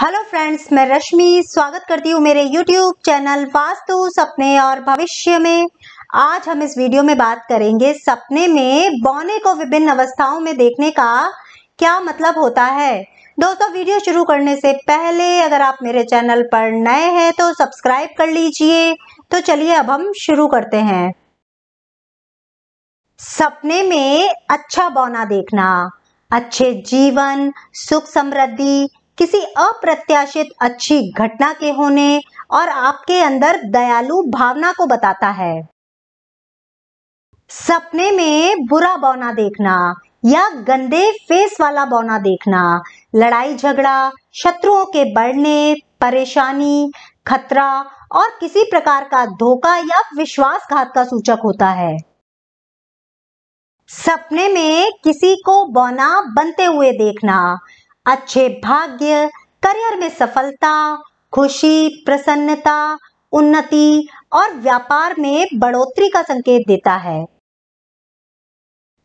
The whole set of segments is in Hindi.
हेलो फ्रेंड्स मैं रश्मि स्वागत करती हूँ मेरे यूट्यूब चैनल वास्तु सपने और भविष्य में आज हम इस वीडियो में बात करेंगे सपने में बौने को विभिन्न अवस्थाओं में देखने का क्या मतलब होता है दोस्तों वीडियो शुरू करने से पहले अगर आप मेरे चैनल पर नए हैं तो सब्सक्राइब कर लीजिए तो चलिए अब हम शुरू करते हैं सपने में अच्छा बौना देखना अच्छे जीवन सुख समृद्धि किसी अप्रत्याशित अच्छी घटना के होने और आपके अंदर दयालु भावना को बताता है सपने में बुरा बौना देखना या गंदे फेस वाला बौना देखना लड़ाई झगड़ा शत्रुओं के बढ़ने परेशानी खतरा और किसी प्रकार का धोखा या विश्वासघात का सूचक होता है सपने में किसी को बौना बनते हुए देखना अच्छे भाग्य करियर में सफलता खुशी प्रसन्नता उन्नति और व्यापार में बढ़ोतरी का संकेत देता है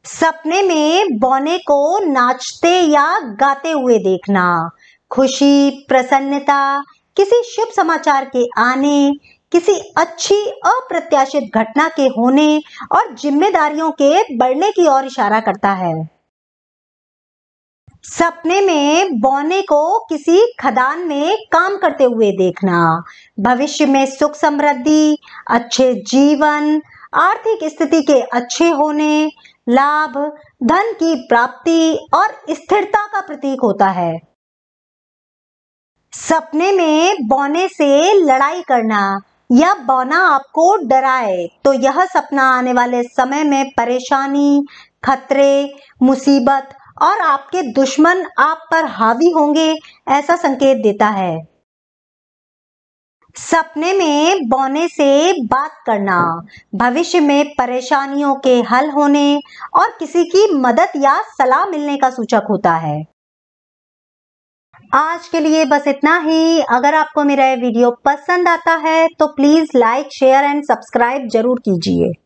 सपने में बौने को नाचते या गाते हुए देखना खुशी प्रसन्नता किसी शुभ समाचार के आने किसी अच्छी अप्रत्याशित घटना के होने और जिम्मेदारियों के बढ़ने की ओर इशारा करता है सपने में बौने को किसी खदान में काम करते हुए देखना भविष्य में सुख समृद्धि अच्छे जीवन आर्थिक स्थिति के अच्छे होने लाभ धन की प्राप्ति और स्थिरता का प्रतीक होता है सपने में बौने से लड़ाई करना या बौना आपको डराए तो यह सपना आने वाले समय में परेशानी खतरे मुसीबत और आपके दुश्मन आप पर हावी होंगे ऐसा संकेत देता है सपने में बौने से बात करना भविष्य में परेशानियों के हल होने और किसी की मदद या सलाह मिलने का सूचक होता है आज के लिए बस इतना ही अगर आपको मेरा वीडियो पसंद आता है तो please like share and subscribe जरूर कीजिए